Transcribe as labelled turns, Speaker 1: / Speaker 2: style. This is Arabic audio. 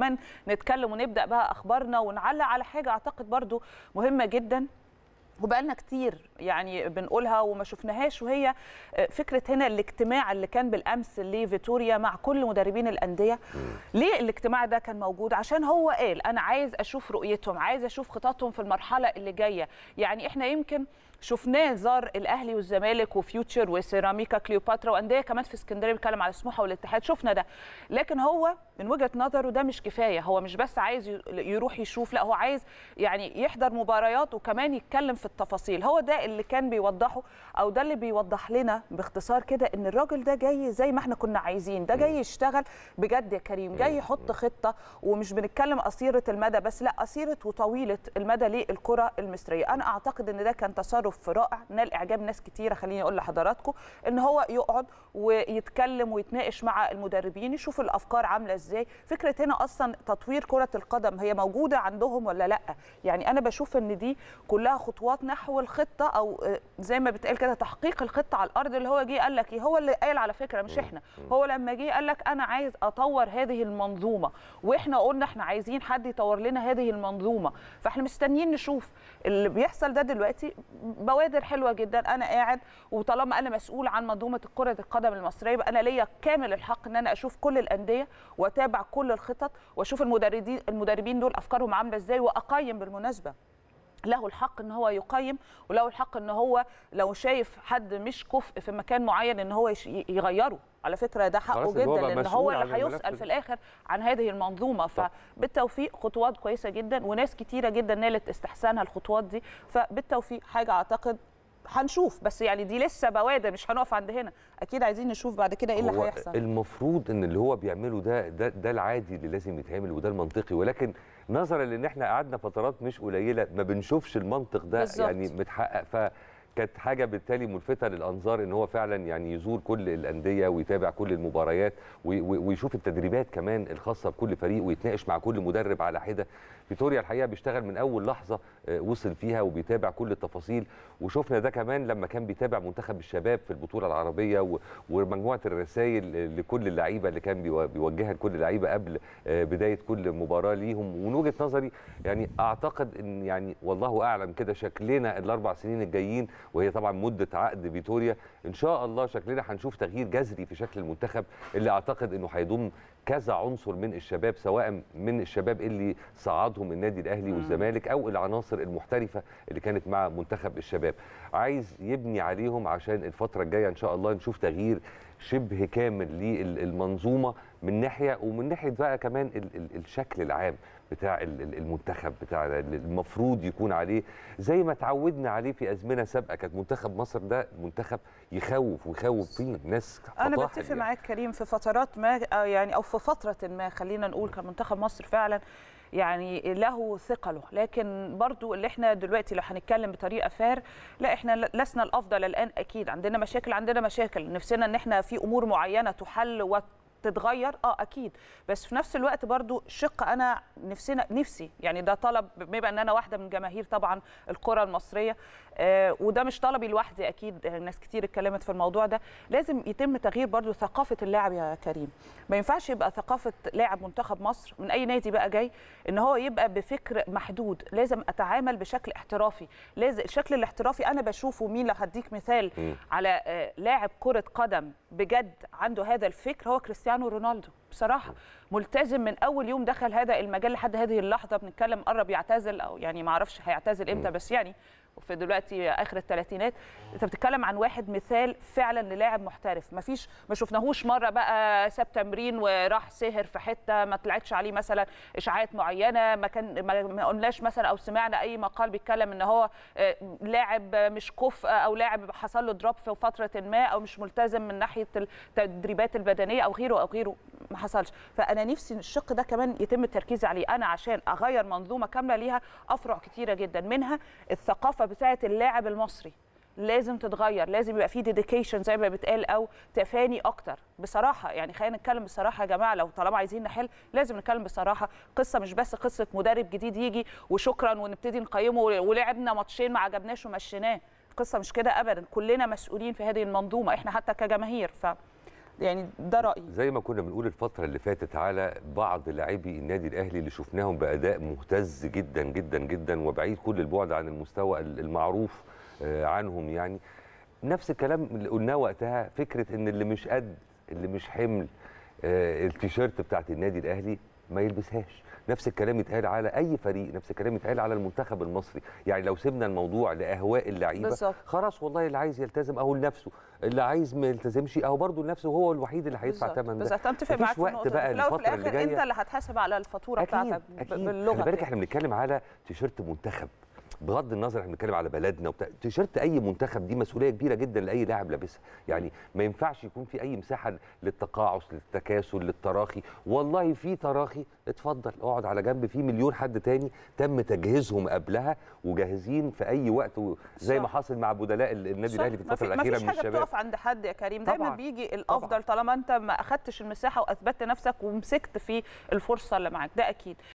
Speaker 1: كمان نتكلم ونبدا بقى اخبارنا ونعلق على حاجه اعتقد برضو مهمه جدا وبقالنا كتير يعني بنقولها وما شفناهاش وهي آه، فكره هنا الاجتماع اللي كان بالامس لفيتوريا مع كل مدربين الانديه ليه الاجتماع ده كان موجود عشان هو قال انا عايز اشوف رؤيتهم عايز اشوف خططهم في المرحله اللي جايه يعني احنا يمكن شفناه زار الاهلي والزمالك وفيوتشر وسيراميكا كليوباترا وانديه كمان في اسكندريه بيتكلم على سموحه والاتحاد شفنا ده لكن هو من وجهه نظره ده مش كفايه هو مش بس عايز يروح يشوف لا هو عايز يعني يحضر مباريات وكمان يتكلم في التفاصيل هو ده اللي كان بيوضحه او ده اللي بيوضح لنا باختصار كده ان الراجل ده جاي زي ما احنا كنا عايزين ده جاي يشتغل بجد يا كريم جاي يحط خطه ومش بنتكلم قصيره المدى بس لا قصيره وطويله المدى للكره المصريه انا اعتقد ان ده كان تصرف تصرف رائع نال اعجاب ناس كتيره خليني اقول لحضراتكم ان هو يقعد ويتكلم ويتناقش مع المدربين يشوف الافكار عامله ازاي فكره هنا اصلا تطوير كره القدم هي موجوده عندهم ولا لا يعني انا بشوف ان دي كلها خطوات نحو الخطه او آه، زي ما بتقال كده تحقيق الخطه على الارض اللي هو جه قال لك إيه؟ هو اللي قال على فكره مش احنا هو لما جه قال لك انا عايز اطور هذه المنظومه واحنا قلنا احنا عايزين حد يطور لنا هذه المنظومه فاحنا مستنيين نشوف اللي بيحصل ده دلوقتي بوادر حلوه جدا انا قاعد وطالما انا مسؤول عن منظومه كره القدم المصريه يبقى انا ليا كامل الحق ان انا اشوف كل الانديه واتابع كل الخطط واشوف المدربين المدربين دول افكارهم عامله ازاي واقيم بالمناسبه له الحق ان هو يقيم وله الحق ان هو لو شايف حد مش كفء في مكان معين ان هو يغيره على فكره ده حقه جدا لان هو اللي هيسال في الاخر عن هذه المنظومه فبالتوفيق خطوات كويسه جدا وناس كتيره جدا نالت استحسانها الخطوات دي فبالتوفيق حاجه اعتقد هنشوف بس يعني دي لسه بوادر مش هنقف عند هنا اكيد عايزين نشوف بعد كده ايه اللي هيحصل
Speaker 2: المفروض ان اللي هو بيعمله ده ده, ده العادي اللي لازم يتعمل وده المنطقي ولكن نظرا لان احنا قعدنا فترات مش قليله ما بنشوفش المنطق ده بالزبط. يعني متحقق ف كانت حاجه بالتالي ملفته للانظار ان هو فعلا يعني يزور كل الانديه ويتابع كل المباريات ويشوف التدريبات كمان الخاصه بكل فريق ويتناقش مع كل مدرب على حده فيتوريا الحقيقه بيشتغل من اول لحظه آه، وصل فيها وبيتابع كل التفاصيل وشفنا ده كمان لما كان بيتابع منتخب الشباب في البطوله العربيه ومجموعه الرسائل لكل اللعيبه اللي كان بيوجهها لكل اللعيبه قبل آه، بدايه كل مباراه ليهم ومن وجهه نظري يعني اعتقد ان يعني والله اعلم كده شكلنا الاربع سنين الجايين وهي طبعا مده عقد فيتوريا ان شاء الله شكلنا هنشوف تغيير جذري في شكل المنتخب اللي اعتقد انه هيضم كذا عنصر من الشباب سواء من الشباب اللي صعدهم النادي الاهلي والزمالك او العناصر المحترفه اللي كانت مع منتخب الشباب عايز يبني عليهم عشان الفتره الجايه ان شاء الله نشوف تغيير شبه كامل للمنظومه من ناحيه ومن ناحيه بقى كمان الشكل العام بتاع المنتخب بتاع المفروض يكون عليه زي ما اتعودنا عليه في ازمنه سابقه كانت منتخب مصر ده منتخب يخوف ويخوف فيه ناس
Speaker 1: انا بتفق يعني. معاك كريم في فترات ما آه، يعني او في فتره ما خلينا نقول كان منتخب مصر فعلا يعني له ثقله لكن برضو اللي احنا دلوقتي لو هنتكلم بطريقه فار لا احنا لسنا الافضل الان اكيد عندنا مشاكل عندنا مشاكل نفسنا ان احنا في امور معينه تحل وت تتغير اه اكيد بس في نفس الوقت برضو شق انا نفسنا نفسي يعني ده طلب بما ان انا واحده من جماهير طبعا الكره المصريه آه وده مش طلبي لوحدي اكيد ناس كتير اتكلمت في الموضوع ده لازم يتم تغيير برضو ثقافه اللاعب يا كريم ما ينفعش يبقى ثقافه لاعب منتخب مصر من اي نادي بقى جاي ان هو يبقى بفكر محدود لازم اتعامل بشكل احترافي لازم الشكل الاحترافي انا بشوفه مين لو هديك مثال على آه لاعب كره قدم بجد عنده هذا الفكر هو كريستيانو رونالدو بصراحه ملتزم من اول يوم دخل هذا المجال لحد هذه اللحظه بنتكلم قرب يعتزل او يعني ما اعرفش هيعتزل امتى بس يعني في دلوقتي اخر الثلاثينات انت بتتكلم عن واحد مثال فعلا للاعب محترف ما فيش ما شفناهوش مره بقى ساب تمرين وراح سهر في حته ما طلعتش عليه مثلا اشاعات معينه ما كان ما قلناش مثلا او سمعنا اي مقال بيتكلم ان هو آه، لاعب مش كفء او لاعب حصل له دروب في فتره ما او مش ملتزم من ناحيه التدريبات البدنيه او غيره او غيره ما حصلش فانا نفسي الشق ده كمان يتم التركيز عليه انا عشان اغير منظومه كامله ليها افرع كتيره جدا منها الثقافه بتاعه اللاعب المصري لازم تتغير لازم يبقى في ديديكيشن زي ما بيتقال او تفاني اكتر بصراحه يعني خلينا نتكلم بصراحه يا جماعه لو طالما عايزين نحل لازم نتكلم بصراحه قصه مش بس قصه مدرب جديد يجي وشكرا ونبتدي نقيمه ولعبنا ماتشين ما عجبناش ومشيناه القصه مش كده ابدا كلنا مسؤولين في هذه المنظومه احنا حتى كجماهير ف يعني ده
Speaker 2: رايي زي ما كنا بنقول الفتره اللي فاتت على بعض لاعبي النادي الاهلي اللي شفناهم باداء مهتز جدا جدا جدا وبعيد كل البعد عن المستوى المعروف آه، عنهم يعني نفس الكلام اللي قلناه وقتها فكره ان اللي مش قد اللي مش حمل آه، التيشيرت بتاعت النادي الاهلي ما يلبسهاش نفس الكلام يتقال على اي فريق نفس الكلام يتقال على المنتخب المصري يعني لو سيبنا الموضوع لاهواء اللعيبه خلاص والله اللي عايز يلتزم اهو لنفسه اللي عايز ما يلتزمش اهو برضه لنفسه هو الوحيد اللي هيدفع ثمن ده بالظبط انت معاك في وقت بقى في الفتره اللي جايه انت اللي
Speaker 1: هتحاسب على الفاتوره بتاعتك باللغه بالك احنا
Speaker 2: بنتكلم على تيشيرت منتخب بغض النظر احنا بنتكلم على بلدنا وبتاع تيشيرت اي منتخب دي مسؤوليه كبيره جدا لاي لاعب لابسها يعني ما ينفعش يكون في اي مساحه للتقاعس للتكاسل للتراخي والله في تراخي اتفضل اقعد على جنب في مليون حد تاني تم تجهيزهم قبلها وجاهزين في اي وقت زي ما حصل مع بدلاء النادي الاهلي في الفتره الاخيره من الشباب بتقف
Speaker 1: عند حد يا كريم طبعًا. دايما بيجي الافضل طبعًا. طالما انت ما اخدتش المساحه واثبتت نفسك ومسكت في الفرصه اللي معاك ده اكيد